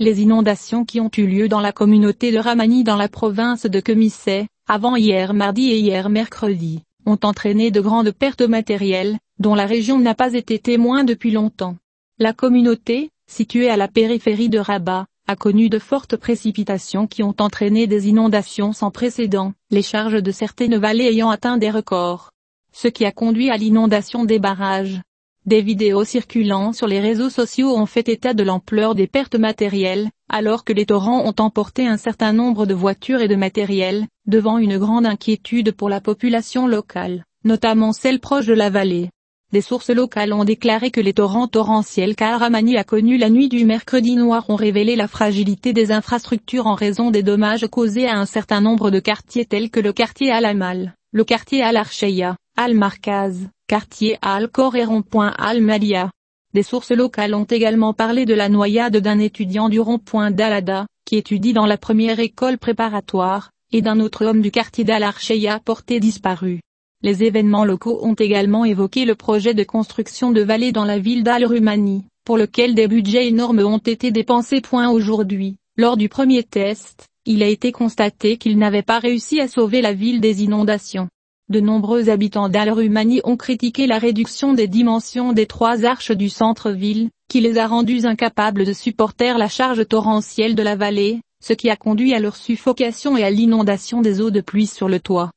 Les inondations qui ont eu lieu dans la communauté de Ramani dans la province de Kemissé, avant hier mardi et hier mercredi, ont entraîné de grandes pertes matérielles, dont la région n'a pas été témoin depuis longtemps. La communauté, située à la périphérie de Rabat, a connu de fortes précipitations qui ont entraîné des inondations sans précédent, les charges de certaines vallées ayant atteint des records. Ce qui a conduit à l'inondation des barrages, des vidéos circulant sur les réseaux sociaux ont fait état de l'ampleur des pertes matérielles, alors que les torrents ont emporté un certain nombre de voitures et de matériel, devant une grande inquiétude pour la population locale, notamment celle proche de la vallée. Des sources locales ont déclaré que les torrents torrentiels qu'Aramani a connus la nuit du mercredi noir ont révélé la fragilité des infrastructures en raison des dommages causés à un certain nombre de quartiers tels que le quartier Al-Amal, le quartier Al-Archeya, Al-Markaz, quartier Al-Khor et rond-point Al-Malia. Des sources locales ont également parlé de la noyade d'un étudiant du rond-point d'Alada, qui étudie dans la première école préparatoire, et d'un autre homme du quartier d'Al-Archeya porté disparu. Les événements locaux ont également évoqué le projet de construction de vallées dans la ville dal rumani pour lequel des budgets énormes ont été dépensés. Aujourd'hui, lors du premier test, il a été constaté qu'il n'avait pas réussi à sauver la ville des inondations. De nombreux habitants dal ont critiqué la réduction des dimensions des trois arches du centre-ville, qui les a rendus incapables de supporter la charge torrentielle de la vallée, ce qui a conduit à leur suffocation et à l'inondation des eaux de pluie sur le toit.